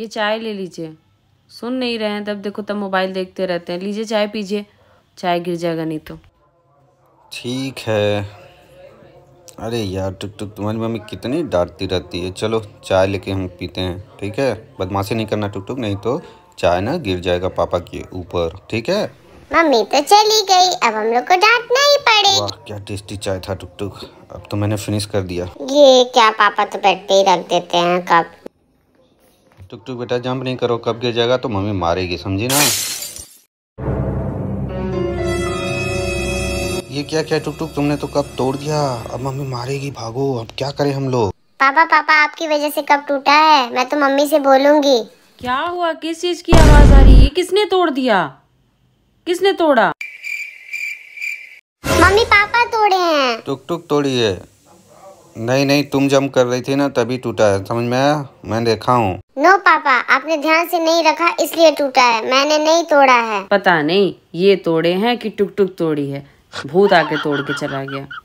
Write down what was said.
ये चाय ले लीजिए सुन नहीं रहे हैं तब देखो तब मोबाइल देखते रहते हैं लीजिए चाय पीजिए चाय गिर जाएगा नहीं तो ठीक है अरे यार टुक तो, टुक तो तुम्हारी मम्मी कितनी डांटती रहती है चलो चाय लेके हम पीते हैं ठीक है बदमाशी नहीं करना टुक टुक नहीं तो चाय ना गिर जाएगा पापा के ऊपर ठीक है मम्मी तो चली गई अब हम लोग को डांटना ही पड़ेगा वाह क्या टेस्टी चाय था टुक टुक अब तो मैंने फिनिश कर दिया ये क्या पापा तो बैठते ही रख देते हैं कब टुक टुक बेटा जंप नहीं करो कब गिर जाएगा तो मम्मी मारेगी समझी ना ये क्या क्या टुक टुक तुमने तो कब तोड़ दिया अब मम्मी मारेगी भागो अब क्या करें हम लोग पापा पापा आपकी वजह से कब टूटा है मैं तो मम्मी से बोलूंगी क्या हुआ किस चीज की आवाज आ रही है किसने तोड़ दिया किसने तोड़ा मम्मी पापा तोड़े हैं टुक टुक तोड़ी है नहीं नहीं तुम जम कर रही थी ना तभी टूटा है समझ में आया मैं देखा हूँ नो पापा आपने ध्यान से नहीं रखा इसलिए टूटा है मैंने नहीं तोड़ा है पता नहीं ये तोड़े हैं कि टुक टुक तोड़ी है भूत आके तोड़ के चला गया